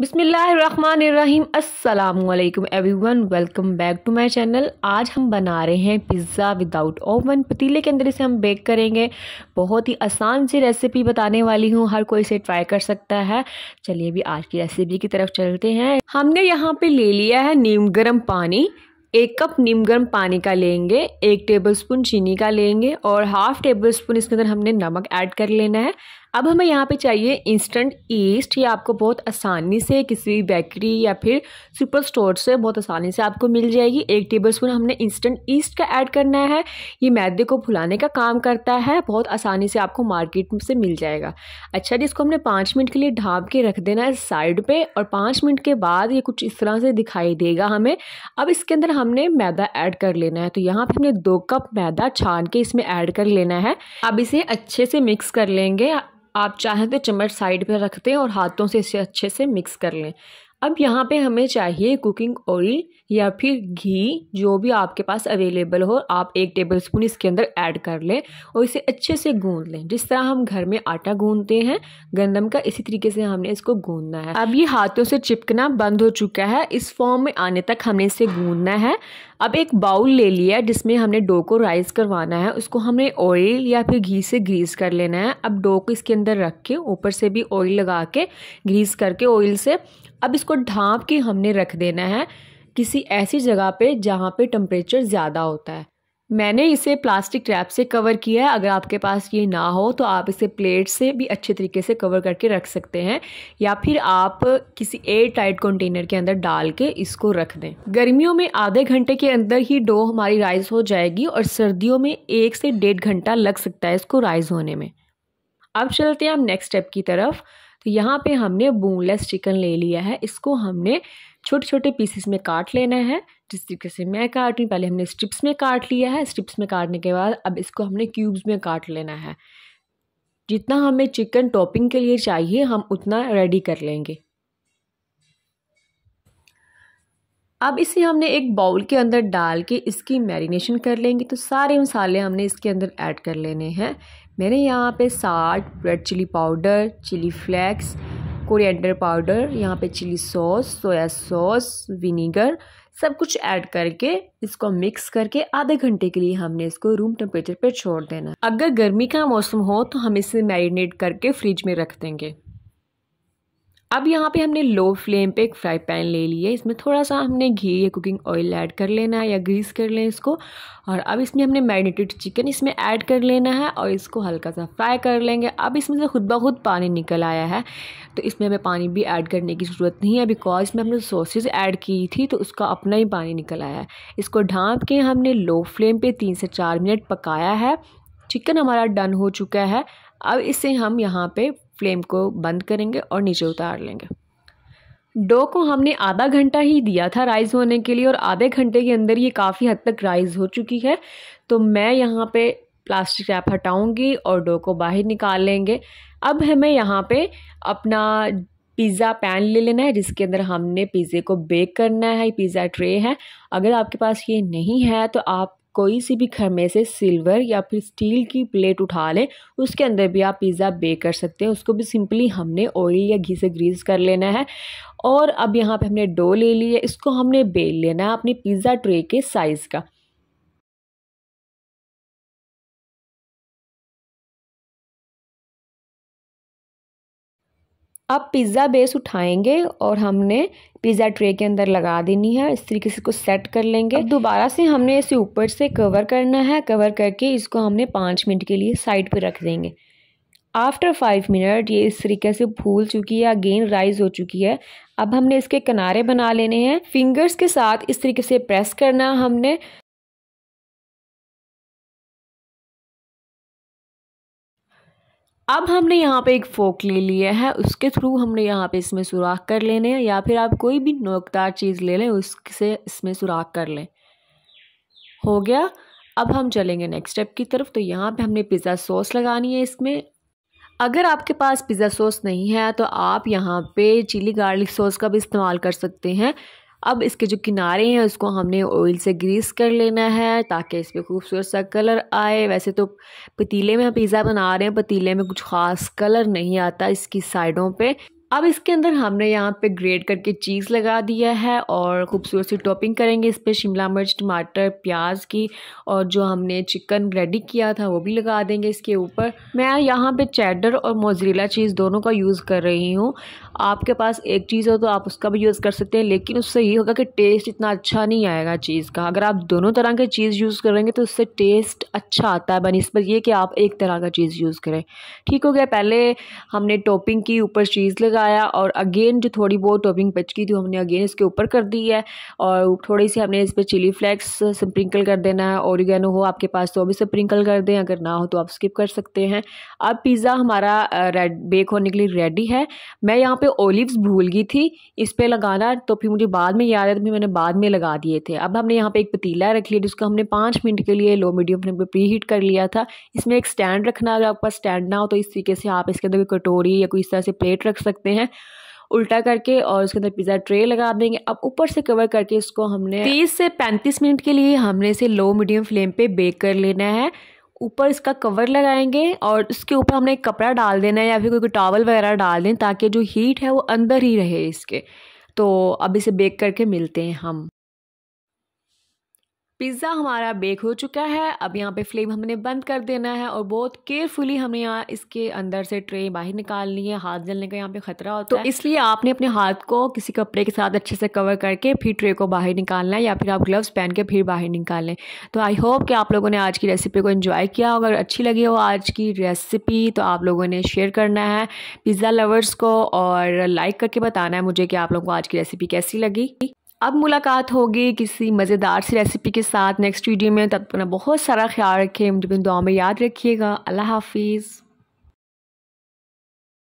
बिसमीम् अल्लाम everyone welcome back to my channel आज हम बना रहे हैं पिज़्ज़ा विदाउट ओवन पतीले के अंदर इसे हम बेक करेंगे बहुत ही आसान सी रेसिपी बताने वाली हूँ हर कोई इसे ट्राई कर सकता है चलिए भी आज की रेसिपी की तरफ चलते हैं हमने यहाँ पे ले लिया है नीम गर्म पानी एक कप नीम गर्म पानी का लेंगे एक स्पून चीनी का लेंगे और हाफ़ टेबल स्पून इसके अंदर हमने नमक ऐड कर लेना है अब हमें यहाँ पे चाहिए इंस्टेंट ईस्ट ये आपको बहुत आसानी से किसी बेकरी या फिर सुपर स्टोर से बहुत आसानी से आपको मिल जाएगी एक टेबलस्पून हमने इंस्टेंट ईस्ट का ऐड करना है ये मैदे को फुलाने का काम करता है बहुत आसानी से आपको मार्केट से मिल जाएगा अच्छा जी इसको हमने पाँच मिनट के लिए ढाँप के रख देना है साइड पर और पाँच मिनट के बाद ये कुछ इस तरह से दिखाई देगा हमें अब इसके अंदर हमने मैदा ऐड कर लेना है तो यहाँ पर हमने दो कप मैदा छान के इसमें ऐड कर लेना है अब इसे अच्छे से मिक्स कर लेंगे आप चाहें तो चम्मच साइड पर रख दें और हाथों से इसे अच्छे से मिक्स कर लें अब यहाँ पे हमें चाहिए कुकिंग ऑयल या फिर घी जो भी आपके पास अवेलेबल हो आप एक टेबल स्पून इसके अंदर ऐड कर लें और इसे अच्छे से गूंद लें जिस तरह हम घर में आटा गूंदते हैं गंदम का इसी तरीके से हमने इसको गूंदना है अब ये हाथों से चिपकना बंद हो चुका है इस फॉर्म में आने तक हमने इसे गूंदना है अब एक बाउल ले लिया जिसमें हमने डो को राइस करवाना है उसको हमने ऑयल या फिर घी से ग्रीस कर लेना है अब डो को इसके अंदर रख के ऊपर से भी ऑयल लगा के ग्रीस करके ऑयल से अब इसको ढाँप के हमने रख देना है किसी ऐसी जगह पे जहाँ पे टम्परेचर ज़्यादा होता है मैंने इसे प्लास्टिक रैप से कवर किया है अगर आपके पास ये ना हो तो आप इसे प्लेट से भी अच्छे तरीके से कवर करके रख सकते हैं या फिर आप किसी एयर टाइट कंटेनर के अंदर डाल के इसको रख दें गर्मियों में आधे घंटे के अंदर ही डो हमारी राइज हो जाएगी और सर्दियों में एक से डेढ़ घंटा लग सकता है इसको राइज होने में अब चलते हैं हम नेक्स्ट स्टेप की तरफ तो यहाँ पे हमने बोनलेस चिकन ले लिया है इसको हमने छोटे छोटे पीसेस में काट लेना है जिस तरीके से मैं काट रही पहले हमने स्ट्रिप्स में काट लिया है स्ट्रिप्स में काटने के बाद अब इसको हमने क्यूब्स में काट लेना है जितना हमें चिकन टॉपिंग के लिए चाहिए हम उतना रेडी कर लेंगे अब इसे हमने एक बाउल के अंदर डाल के इसकी मैरिनेशन कर लेंगे तो सारे मसाले हमने इसके अंदर ऐड कर लेने हैं मैंने यहाँ पे salt red chilli powder chilli flakes coriander powder यहाँ पे chilli sauce soya sauce vinegar सब कुछ ऐड करके इसको मिक्स करके आधे घंटे के लिए हमने इसको रूम टेम्परेचर पर छोड़ देना अगर गर्मी का मौसम हो तो हम इसे मैरिनेट करके फ्रिज में रख देंगे अब यहाँ पे हमने लो फ्लेम पे एक फ्राई पैन ले लिया है इसमें थोड़ा सा हमने घी या कुकिंग ऑयल ऐड कर लेना है या ग्रीस कर लें इसको और अब इसमें हमने मैरिनेटेड चिकन इसमें ऐड कर लेना है और इसको हल्का सा फ्राई कर लेंगे अब इसमें से खुद ब खुद पानी निकल आया है तो इसमें हमें पानी भी ऐड करने की ज़रूरत नहीं है बिकॉज इसमें हमने सॉसेज ऐड की थी तो उसका अपना ही पानी निकल आया है इसको ढाँप के हमने लो फ्लेम पर तीन से चार मिनट पकाया है चिकन हमारा डन हो चुका है अब इसे हम यहाँ पे फ्लेम को बंद करेंगे और नीचे उतार लेंगे डो को हमने आधा घंटा ही दिया था राइज़ होने के लिए और आधे घंटे के अंदर ये काफ़ी हद तक राइज़ हो चुकी है तो मैं यहाँ पे प्लास्टिक रैप हटाऊंगी और डो को बाहर निकाल लेंगे अब हमें यहाँ पे अपना पिज़्ज़ा पैन ले लेना है जिसके अंदर हमने पिज़्ज़े को बेक करना है पिज़्ज़ा ट्रे है अगर आपके पास ये नहीं है तो आप कोई सी भी घर में से सिल्वर या फिर स्टील की प्लेट उठा लें उसके अंदर भी आप पिज़्ज़ा बेक कर सकते हैं उसको भी सिंपली हमने ऑयल या घी से ग्रीस कर लेना है और अब यहाँ पे हमने डो ले ली है इसको हमने बेल लेना है अपनी पिज़्ज़ा ट्रे के साइज़ का अब पिज़्ज़ा बेस उठाएंगे और हमने पिज़्ज़ा ट्रे के अंदर लगा देनी है इस तरीके से इसको सेट कर लेंगे दोबारा से हमने इसे ऊपर से कवर करना है कवर करके इसको हमने पाँच मिनट के लिए साइड पर रख देंगे आफ्टर फाइव मिनट ये इस तरीके से फूल चुकी है अगेन राइज हो चुकी है अब हमने इसके किनारे बना लेने हैं फिंगर्स के साथ इस तरीके से प्रेस करना हमने अब हमने यहाँ पे एक फोक ले लिया है उसके थ्रू हमने यहाँ पे इसमें सुराख कर लेने हैं या फिर आप कोई भी नोकदार चीज़ ले लें उससे इसमें सुराख कर लें हो गया अब हम चलेंगे नेक्स्ट स्टेप की तरफ तो यहाँ पे हमने पिज़्ज़ा सॉस लगानी है इसमें अगर आपके पास पिज़्ज़ा सॉस नहीं है तो आप यहाँ पे चिली गार्लिक सॉस का भी इस्तेमाल कर सकते हैं अब इसके जो किनारे हैं उसको हमने ऑयल से ग्रीस कर लेना है ताकि इस पर खूबसूरत सा कलर आए वैसे तो पतीले में हम पिज़्ज़ा बना रहे हैं पतीले में कुछ ख़ास कलर नहीं आता इसकी साइडों पे अब इसके अंदर हमने यहाँ पे ग्रेड करके चीज़ लगा दिया है और ख़ूबसूरत सी टॉपिंग करेंगे इस पर शिमला मिर्च टमाटर प्याज की और जो हमने चिकन रेडी किया था वो भी लगा देंगे इसके ऊपर मैं यहाँ पे चैडर और मोजरीला चीज़ दोनों का यूज़ कर रही हूँ आपके पास एक चीज़ हो तो आप उसका भी यूज़ कर सकते हैं लेकिन उससे ये होगा कि टेस्ट इतना अच्छा नहीं आएगा चीज़ का अगर आप दोनों तरह की चीज़ यूज़ करेंगे तो उससे टेस्ट अच्छा आता है बनी इस पर यह कि आप एक तरह का चीज़ यूज़ करें ठीक हो गया पहले हमने टॉपिंग की ऊपर चीज़ लगा लगाया और अगेन जो थोड़ी बहुत टॉपिंग बच गई थी हमने अगेन इसके ऊपर कर दी है और थोड़ी सी हमने इस पर चिली फ्लेक्स स्प्रिंकल कर देना है ओरिगेनो हो आपके पास तो अभी स्प्रिंकल कर दें अगर ना हो तो आप स्किप कर सकते हैं अब पिज़्ज़ा हमारा रेड बेक होने के लिए रेडी है मैं यहाँ पर ओलिवस भूल गई थी इस पर लगाना तो फिर मुझे बाद में याद है तो फिर मैंने बाद में लगा दिए थे अब हमने यहाँ पर एक पतीला रख लिया जिसको हमने पाँच मिनट के लिए लो मीडियम फ्लेम पर प्री हीट कर लिया था इसमें एक स्टैंड रखना अगर आपके पास स्टैंड ना हो तो इस तरीके से आप इसके अंदर कोई कटोरी या कोई इस तरह से प्लेट रख सकते सकते हैं उल्टा करके और उसके अंदर पिज़्ज़ा ट्रे लगा देंगे अब ऊपर से कवर करके इसको हमने तीस से पैंतीस मिनट के लिए हमने इसे लो मीडियम फ्लेम पे बेक कर लेना है ऊपर इसका कवर लगाएंगे और उसके ऊपर हमने एक कपड़ा डाल देना है या फिर कोई टॉवल वगैरह डाल दें ताकि जो हीट है वो अंदर ही रहे इसके तो अब इसे बेक करके मिलते हैं हम पिज़्ज़ा हमारा बेक हो चुका है अब यहाँ पे फ्लेम हमने बंद कर देना है और बहुत केयरफुली हमें यहाँ इसके अंदर से ट्रे बाहर निकालनी है हाथ जलने का यहाँ पे खतरा होता तो है इसलिए आपने अपने हाथ को किसी कपड़े के साथ अच्छे से कवर करके फिर ट्रे को बाहर निकालना है या फिर आप ग्लव्स पहन के फिर बाहर निकालें तो आई होप कि आप लोगों ने आज की रेसिपी को इन्जॉय किया अगर अच्छी लगी हो आज की रेसिपी तो आप लोगों ने शेयर करना है पिज़्ज़ा लवर्स को और लाइक करके बताना है मुझे कि आप लोगों को आज की रेसिपी कैसी लगी अब मुलाकात होगी किसी मज़ेदार सी रेसिपी के साथ नेक्स्ट वीडियो में तब अपना बहुत सारा ख्याल रखें मुझे दुआ में याद रखिएगा अल्लाह हाफिज़